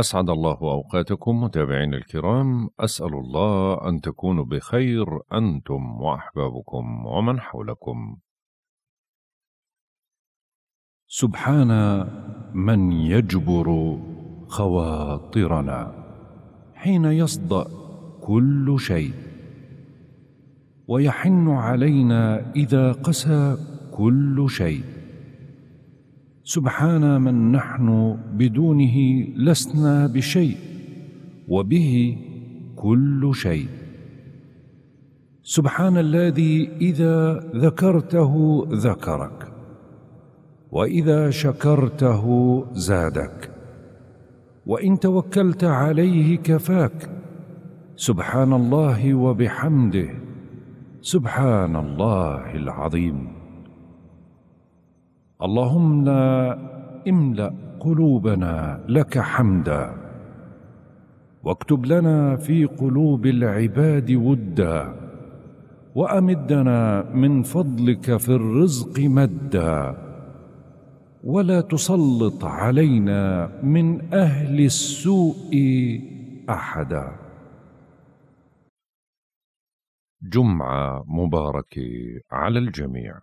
أسعد الله أوقاتكم متابعين الكرام أسأل الله أن تكونوا بخير أنتم وأحبابكم ومن حولكم سبحان من يجبر خواطرنا حين يصدأ كل شيء ويحن علينا إذا قسى كل شيء سبحان من نحن بدونه لسنا بشيء وبه كل شيء سبحان الذي اذا ذكرته ذكرك واذا شكرته زادك وان توكلت عليه كفاك سبحان الله وبحمده سبحان الله العظيم اللهم لا املا قلوبنا لك حمدا واكتب لنا في قلوب العباد ودا وامدنا من فضلك في الرزق مدا ولا تسلط علينا من اهل السوء احدا جمعه مباركه على الجميع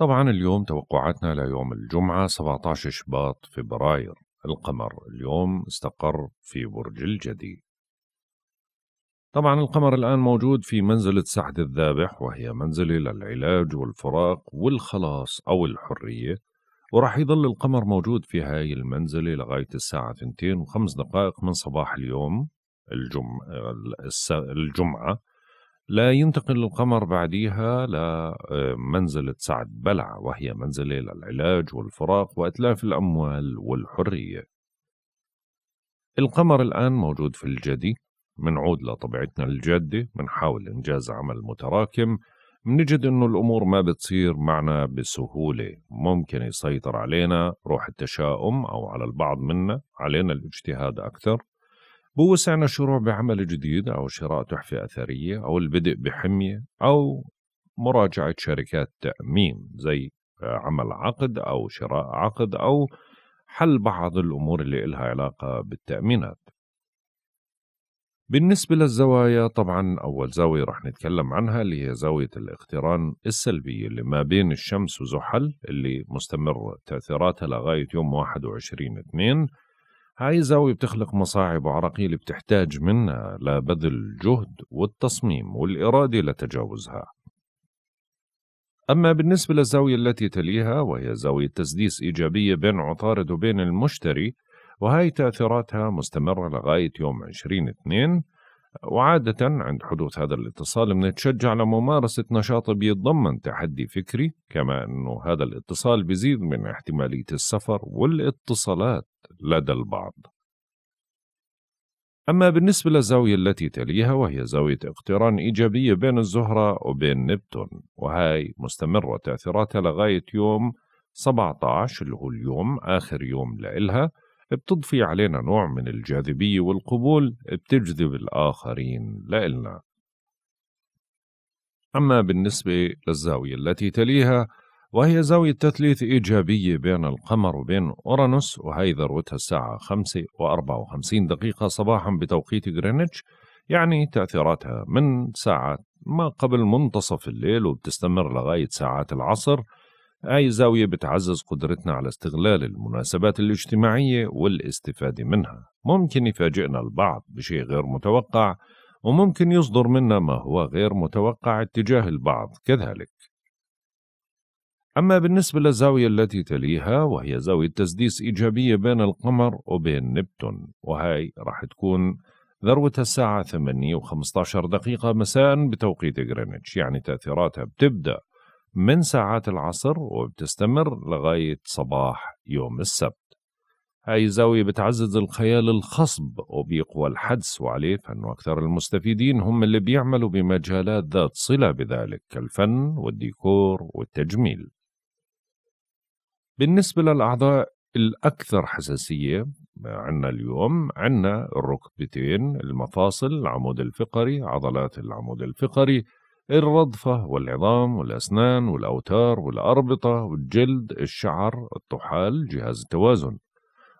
طبعا اليوم توقعاتنا ليوم الجمعة 17 شباط فبراير القمر اليوم استقر في برج الجدي طبعا القمر الآن موجود في منزلة سعد الذابح وهي منزلة للعلاج والفراق والخلاص أو الحرية وراح يظل القمر موجود في هاي المنزلة لغاية الساعة 2 وخمس دقائق من صباح اليوم الجمعة, الجمعة لا ينتقل القمر بعديها لمنزلة آه، سعد بلع وهي منزلة للعلاج والفراق وإتلاف الأموال والحرية القمر الآن موجود في الجدي منعود لطبيعتنا الجادة منحاول إنجاز عمل متراكم منجد إنه الأمور ما بتصير معنا بسهولة ممكن يسيطر علينا روح التشاؤم أو على البعض منا علينا الاجتهاد أكثر بوسعنا الشروع بعمل جديد أو شراء تحفة أثرية أو البدء بحمية أو مراجعة شركات تأمين زي آه، عمل عقد أو شراء عقد أو حل بعض الأمور اللي إلها علاقة بالتأمينات بالنسبة للزوايا طبعا أول زاوية رح نتكلم عنها اللي هي زاوية الاقتران السلبية اللي ما بين الشمس وزحل اللي مستمر تأثيراتها لغاية يوم 21 2 هاي الزاوية بتخلق مصاعب وعراقيل بتحتاج منا آه، لبذل الجهد والتصميم والإرادة لتجاوزها أما بالنسبة للزاوية التي تليها وهي زاوية تسديس إيجابية بين عطارد وبين المشتري وهي تأثيراتها مستمرة لغاية يوم 2002 وعادة عند حدوث هذا الاتصال بنتشجع لممارسة نشاط بيتضمن تحدي فكري كما أنه هذا الاتصال بيزيد من احتمالية السفر والاتصالات لدى البعض أما بالنسبة للزاوية التي تليها وهي زاوية اقتران إيجابية بين الزهرة وبين نبتون وهي مستمرة تأثيراتها لغاية يوم 17 اللي هو اليوم آخر يوم لإلها بتضفي علينا نوع من الجاذبية والقبول بتجذب الآخرين لإلنا أما بالنسبة للزاوية التي تليها وهي زاوية تثليث إيجابية بين القمر وبين أورانوس وهي ذروتها الساعة 5 و54 دقيقة صباحا بتوقيت غرينتش يعني تأثيراتها من ساعة ما قبل منتصف الليل وبتستمر لغاية ساعات العصر أي زاوية بتعزز قدرتنا على استغلال المناسبات الاجتماعية والاستفادة منها ممكن يفاجئنا البعض بشيء غير متوقع وممكن يصدر منا ما هو غير متوقع اتجاه البعض كذلك أما بالنسبة للزاوية التي تليها وهي زاوية تسديس إيجابية بين القمر وبين نبتون وهي راح تكون ذروتها الساعة 8 و15 دقيقة مساء بتوقيت غرينتش يعني تأثيراتها بتبدأ من ساعات العصر وبتستمر لغاية صباح يوم السبت هاي زاوية بتعزز الخيال الخصب وبيقوى الحدس وعليه فإنه أكثر المستفيدين هم اللي بيعملوا بمجالات ذات صلة بذلك كالفن والديكور والتجميل بالنسبة للأعضاء الأكثر حساسية عندنا اليوم عندنا الركبتين المفاصل العمود الفقري عضلات العمود الفقري الرضفة والعظام والأسنان والأوتار والأربطة والجلد الشعر الطحال جهاز التوازن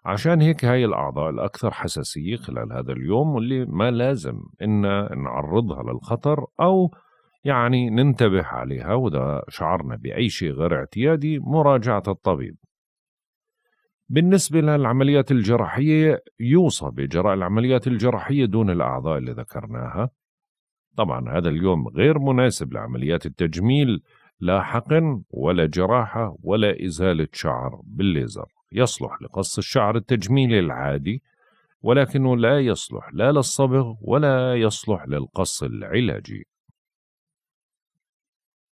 عشان هيك هاي الأعضاء الأكثر حساسية خلال هذا اليوم واللي ما لازم إن نعرضها للخطر أو يعني ننتبه عليها وإذا شعرنا بأي شيء غير اعتيادي مراجعة الطبيب بالنسبة للعمليات الجراحية يوصى بإجراء العمليات الجراحية دون الأعضاء اللي ذكرناها طبعا هذا اليوم غير مناسب لعمليات التجميل لا حقن ولا جراحة ولا إزالة شعر بالليزر يصلح لقص الشعر التجميلي العادي ولكنه لا يصلح لا للصبغ ولا يصلح للقص العلاجي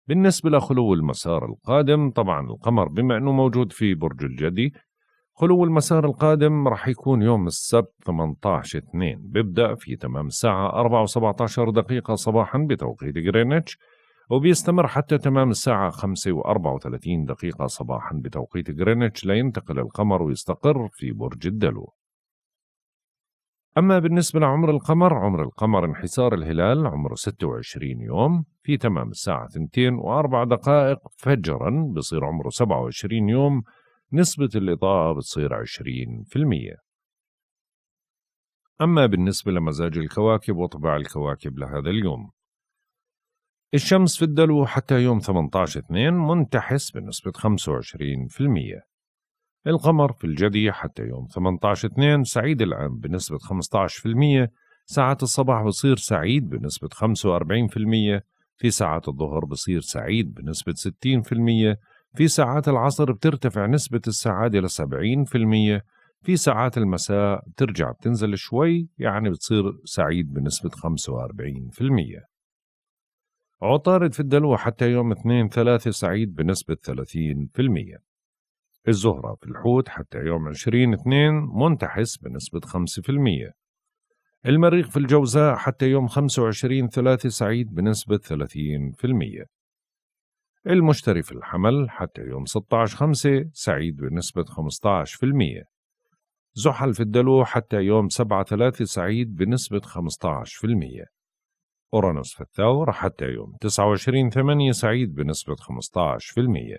بالنسبة لخلو المسار القادم طبعا القمر بما أنه موجود في برج الجدي خلو المسار القادم رح يكون يوم السبت 18 2 بيبدأ في تمام الساعة 4 و17 دقيقة صباحا بتوقيت غرينتش وبيستمر حتى تمام الساعة 5 و34 دقيقة صباحا بتوقيت غرينتش لينتقل القمر ويستقر في برج الدلو أما بالنسبة لعمر القمر عمر القمر انحسار الهلال عمره 26 يوم في تمام الساعة 2 و4 دقائق فجرا بصير عمره 27 يوم نسبة الإضاءة بتصير 20% أما بالنسبة لمزاج الكواكب وطبع الكواكب لهذا اليوم الشمس في الدلو حتى يوم 18 2 منتحس بنسبة 25% القمر في الجدي حتى يوم 18/2 سعيد العام بنسبة 15% ساعات الصباح بصير سعيد بنسبة 45% في ساعات الظهر بصير سعيد بنسبة 60% في ساعات العصر بترتفع نسبة السعادة ل 70% في ساعات المساء بترجع بتنزل شوي يعني بتصير سعيد بنسبة 45% عطارد في الدلو حتى يوم 2 3 سعيد بنسبة 30% الزهرة في الحوت حتى يوم عشرين اثنين منتحس بنسبة 5% المريخ في الجوزاء حتى يوم 25/3 سعيد بنسبة 30% المشتري في الحمل حتى يوم 16/5 سعيد بنسبة 15% زحل في الدلو حتى يوم 7/3 سعيد بنسبة 15% أورانوس في الثور حتى يوم 29/8 سعيد بنسبة 15%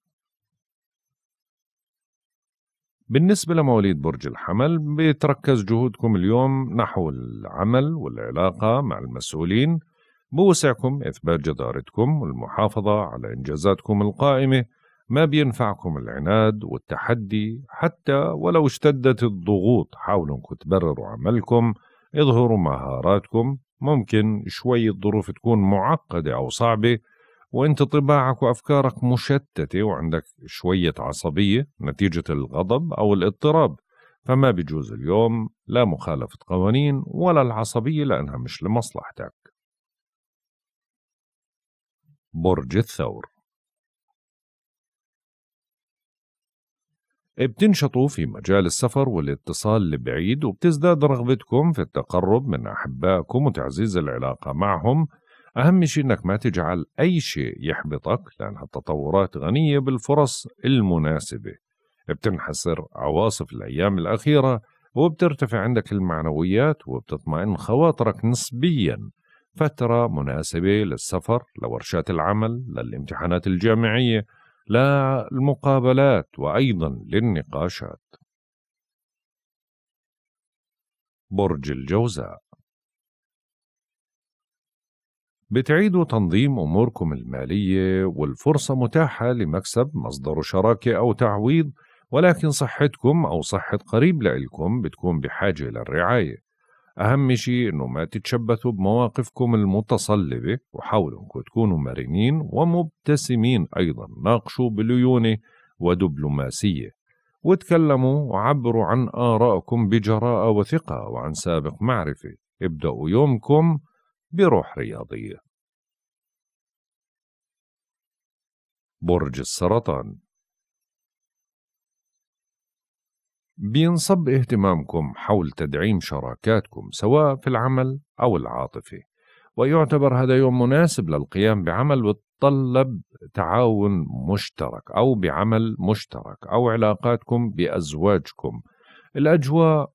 بالنسبة لمواليد برج الحمل بتركز جهودكم اليوم نحو العمل والعلاقة مع المسؤولين بوسعكم إثبات جدارتكم والمحافظة على إنجازاتكم القائمة ما بينفعكم العناد والتحدي حتى ولو اشتدت الضغوط حاولوا انكم تبرروا عملكم اظهروا مهاراتكم ممكن شوي الظروف تكون معقدة أو صعبة وانت طباعك وافكارك مشتته وعندك شويه عصبيه نتيجه الغضب او الاضطراب فما بيجوز اليوم لا مخالفه قوانين ولا العصبيه لانها مش لمصلحتك برج الثور بتنشطوا في مجال السفر والاتصال لبعيد وبتزداد رغبتكم في التقرب من أحبائكم وتعزيز العلاقة معهم أهم شيء أنك ما تجعل أي شيء يحبطك لأن التطورات غنية بالفرص المناسبة بتنحسر عواصف الأيام الأخيرة وبترتفع عندك المعنويات وبتطمئن خواطرك نسبيا فترة مناسبة للسفر لورشات العمل للامتحانات الجامعية للمقابلات وأيضا للنقاشات برج الجوزاء بتعيدوا تنظيم أموركم المالية والفرصة متاحة لمكسب مصدر شراكة أو تعويض ولكن صحتكم أو صحة قريب لإلكم بتكون بحاجة للرعاية أهم شيء إنه ما تتشبثوا بمواقفكم المتصلبة وحاولوا إنكم تكونوا مرنين ومبتسمين أيضا ناقشوا بليونة ودبلوماسية وتكلموا وعبروا عن آرائكم بجراءة وثقة وعن سابق معرفة ابدأوا يومكم بروح رياضية برج السرطان بينصب اهتمامكم حول تدعيم شراكاتكم سواء في العمل أو العاطفة ويعتبر هذا يوم مناسب للقيام بعمل بتطلب تعاون مشترك أو بعمل مشترك أو علاقاتكم بأزواجكم الاجواء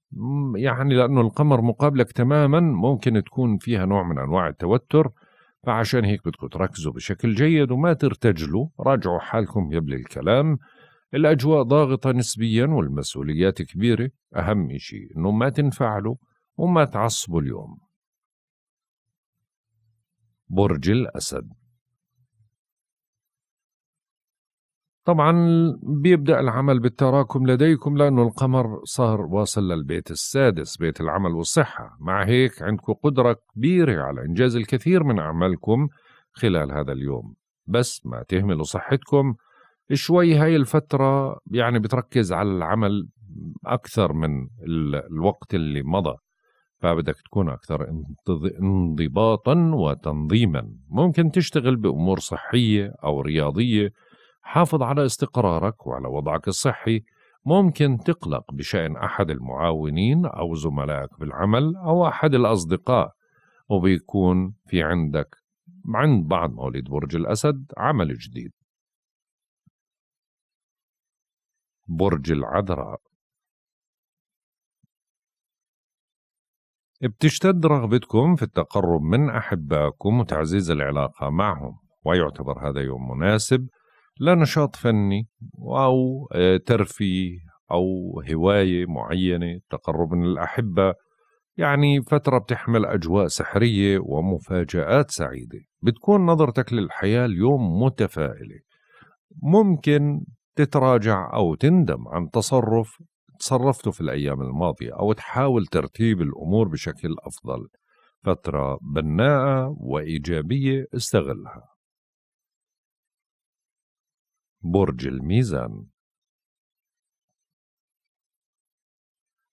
يعني لانه القمر مقابلك تماما ممكن تكون فيها نوع من انواع التوتر فعشان هيك بدكم تركزوا بشكل جيد وما ترتجلوا راجعوا حالكم قبل الكلام الأجواء ضاغطة نسبيا والمسؤوليات كبيرة أهم شيء إنه ما تنفعلوا وما تعصبوا اليوم برج الأسد طبعا بيبدأ العمل بالتراكم لديكم لأنه القمر صار واصل للبيت السادس بيت العمل والصحة مع هيك عندكم قدرة كبيرة على إنجاز الكثير من أعمالكم خلال هذا اليوم بس ما تهملوا صحتكم شوي هاي الفترة يعني بتركز على العمل أكثر من الوقت اللي مضى فبدك تكون أكثر انضباطا وتنظيما ممكن تشتغل بأمور صحية أو رياضية حافظ على استقرارك وعلى وضعك الصحي ممكن تقلق بشأن أحد المعاونين أو زملائك بالعمل أو أحد الأصدقاء وبيكون في عندك عند بعض مواليد برج الأسد عمل جديد برج العذراء بتشتد رغبتكم في التقرب من أحبائكم وتعزيز العلاقة معهم ويعتبر هذا يوم مناسب لنشاط فني أو آه، ترفيه أو هواية معينة تقرب من الأحبة يعني فترة بتحمل أجواء سحرية ومفاجآت سعيدة بتكون نظرتك للحياة اليوم متفائلة ممكن تتراجع أو تندم عن تصرف تصرفته في الأيام الماضية أو تحاول ترتيب الأمور بشكل أفضل فترة بناءة وإيجابية استغلها برج الميزان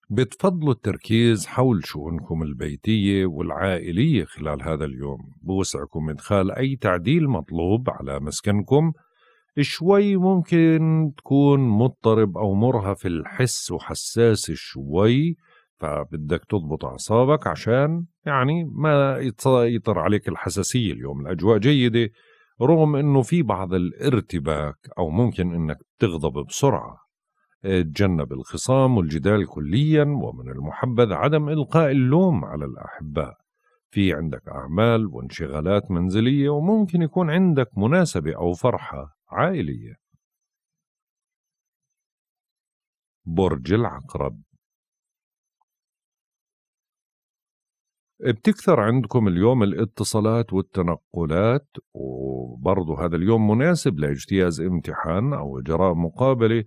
بتفضلوا التركيز حول شؤونكم البيتية والعائلية خلال هذا اليوم بوسعكم إدخال أي تعديل مطلوب على مسكنكم شوي ممكن تكون مضطرب أو مرهف الحس وحساس شوي فبدك تضبط أعصابك عشان يعني ما يطر عليك الحساسية اليوم الأجواء جيدة رغم انه في بعض الارتباك او ممكن انك تغضب بسرعه آه، تجنب الخصام والجدال كليا ومن المحبذ عدم القاء اللوم على الاحباء في عندك اعمال وانشغالات منزليه وممكن يكون عندك مناسبه او فرحه عائليه برج العقرب بتكثر عندكم اليوم الاتصالات والتنقلات وبرضه هذا اليوم مناسب لاجتياز امتحان أو إجراء مقابلة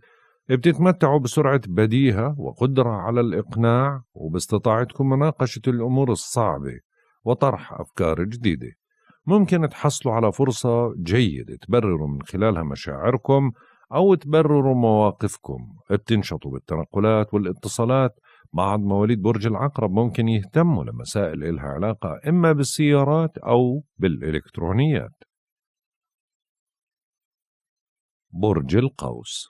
بتتمتعوا بسرعة بديهة وقدرة على الإقناع وباستطاعتكم مناقشة الأمور الصعبة وطرح أفكار جديدة ممكن تحصلوا على فرصة جيدة تبرروا من خلالها مشاعركم أو تبرروا مواقفكم بتنشطوا بالتنقلات والاتصالات بعض مواليد برج العقرب ممكن يهتموا لمسائل إلها علاقة إما بالسيارات أو بالإلكترونيات برج القوس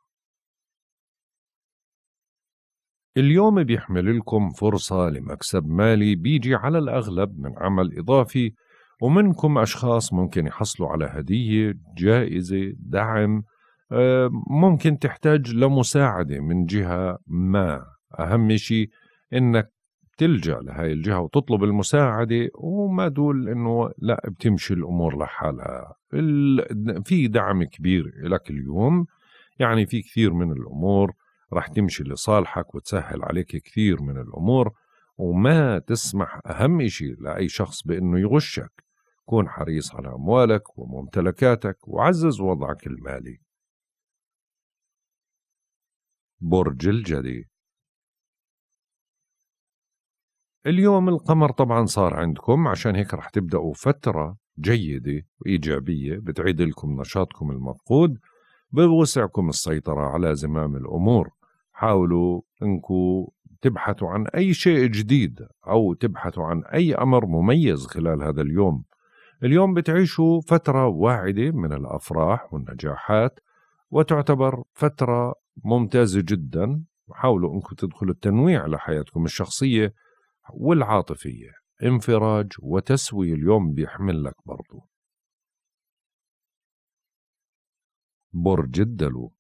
اليوم بيحمل لكم فرصة لمكسب مالي بيجي على الأغلب من عمل إضافي ومنكم أشخاص ممكن يحصلوا على هدية جائزة دعم آه، ممكن تحتاج لمساعدة من جهة ما اهم شيء انك تلجا لهاي الجهه وتطلب المساعده وما دول انه لا بتمشي الامور لحالها ال... في دعم كبير لك اليوم يعني في كثير من الامور رح تمشي لصالحك وتسهل عليك كثير من الامور وما تسمح اهم شيء لاي شخص بانه يغشك كون حريص على اموالك وممتلكاتك وعزز وضعك المالي برج الجدي اليوم القمر طبعا صار عندكم عشان هيك رح تبدأوا فترة جيدة وإيجابية بتعيد لكم نشاطكم المفقود بوسعكم السيطرة على زمام الأمور حاولوا أنكم تبحثوا عن أي شيء جديد أو تبحثوا عن أي أمر مميز خلال هذا اليوم اليوم بتعيشوا فترة واعدة من الأفراح والنجاحات وتعتبر فترة ممتازة جدا حاولوا أنكم تدخلوا التنويع لحياتكم الشخصية والعاطفية انفراج وتسوي اليوم بيحمل لك برضو برج الدلو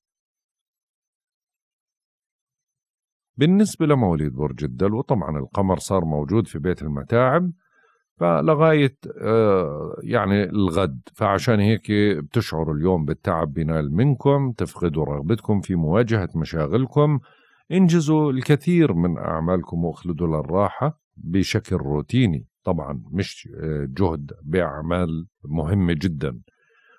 بالنسبة لمواليد برج الدلو طبعا القمر صار موجود في بيت المتاعب فلغاية آه، يعني الغد فعشان هيك بتشعروا اليوم بالتعب بينال منكم تفقدوا رغبتكم في مواجهة مشاغلكم انجزوا الكثير من أعمالكم واخلدوا للراحة بشكل روتيني طبعا مش آه، جهد بأعمال مهمة جدا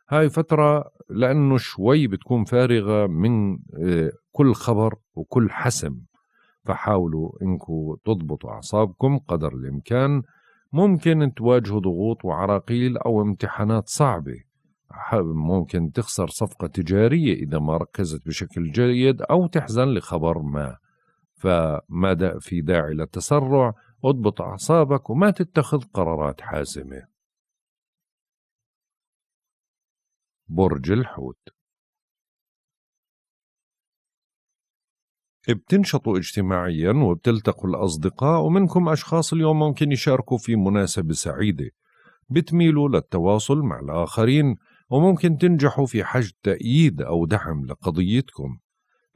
هاي فترة لأنه شوي بتكون فارغة من آه، كل خبر وكل حسم فحاولوا انكم تضبطوا اعصابكم قدر الامكان ممكن تواجهوا ضغوط وعراقيل او امتحانات صعبه ممكن تخسر صفقة تجارية إذا ما ركزت بشكل جيد أو تحزن لخبر ما فما دا في داعي للتسرع اضبط أعصابك وما تتخذ قرارات حاسمة برج الحوت بتنشطوا اجتماعيا وبتلتقوا الأصدقاء ومنكم أشخاص اليوم ممكن يشاركوا في مناسبة سعيدة بتميلوا للتواصل مع الآخرين وممكن تنجحوا في حشد تأييد أو دعم لقضيتكم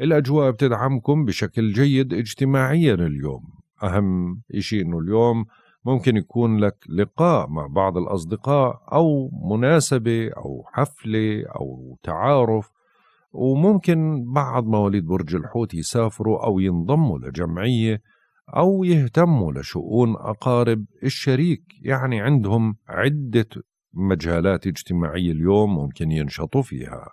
الأجواء بتدعمكم بشكل جيد اجتماعيا اليوم أهم إشي أنه اليوم ممكن يكون لك لقاء مع بعض الأصدقاء أو مناسبة أو حفلة أو تعارف وممكن بعض مواليد برج الحوت يسافروا أو ينضموا لجمعية أو يهتموا لشؤون أقارب الشريك يعني عندهم عدة مجالات اجتماعية اليوم ممكن ينشطوا فيها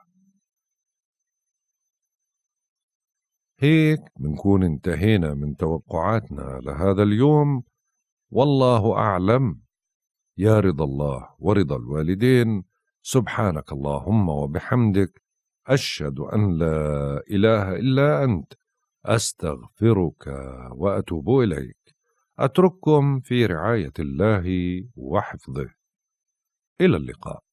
هيك بنكون انتهينا من توقعاتنا لهذا اليوم والله أعلم يا رضا الله ورضا الوالدين سبحانك اللهم وبحمدك أشهد أن لا إله إلا أنت أستغفرك وأتوب إليك أترككم في رعاية الله وحفظه إلى اللقاء